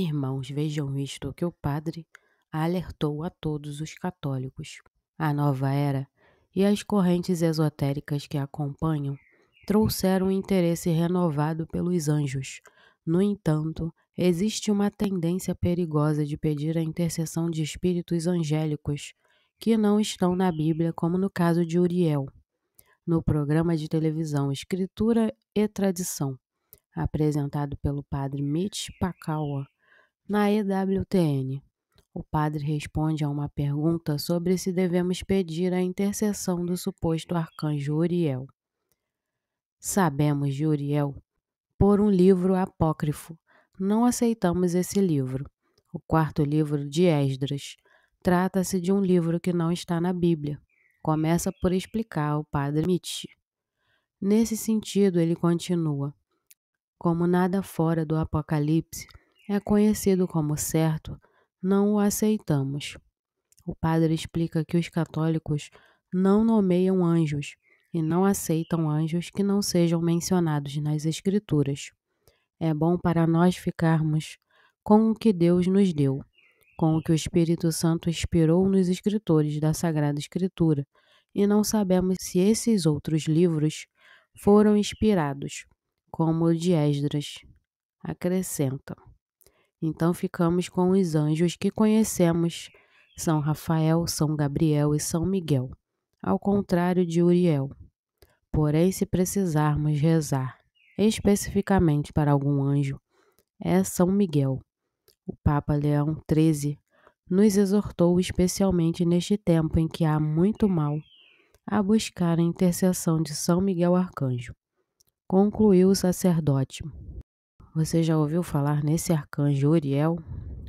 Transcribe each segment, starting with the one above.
Irmãos, vejam isto que o padre alertou a todos os católicos. A nova era e as correntes esotéricas que a acompanham trouxeram um interesse renovado pelos anjos. No entanto, existe uma tendência perigosa de pedir a intercessão de espíritos angélicos que não estão na Bíblia, como no caso de Uriel. No programa de televisão Escritura e Tradição, apresentado pelo padre Mitch Pacawa, na EWTN, o padre responde a uma pergunta sobre se devemos pedir a intercessão do suposto arcanjo Uriel. Sabemos de Uriel por um livro apócrifo. Não aceitamos esse livro. O quarto livro de Esdras. Trata-se de um livro que não está na Bíblia. Começa por explicar o padre Nietzsche. Nesse sentido, ele continua: Como nada fora do Apocalipse, é conhecido como certo, não o aceitamos. O padre explica que os católicos não nomeiam anjos e não aceitam anjos que não sejam mencionados nas Escrituras. É bom para nós ficarmos com o que Deus nos deu, com o que o Espírito Santo inspirou nos escritores da Sagrada Escritura, e não sabemos se esses outros livros foram inspirados, como o de Esdras. Acrescenta. Então ficamos com os anjos que conhecemos, São Rafael, São Gabriel e São Miguel, ao contrário de Uriel. Porém, se precisarmos rezar especificamente para algum anjo, é São Miguel. O Papa Leão XIII nos exortou especialmente neste tempo em que há muito mal a buscar a intercessão de São Miguel Arcanjo. Concluiu o sacerdote. Você já ouviu falar nesse arcanjo Uriel?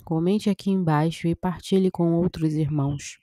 Comente aqui embaixo e partilhe com outros irmãos.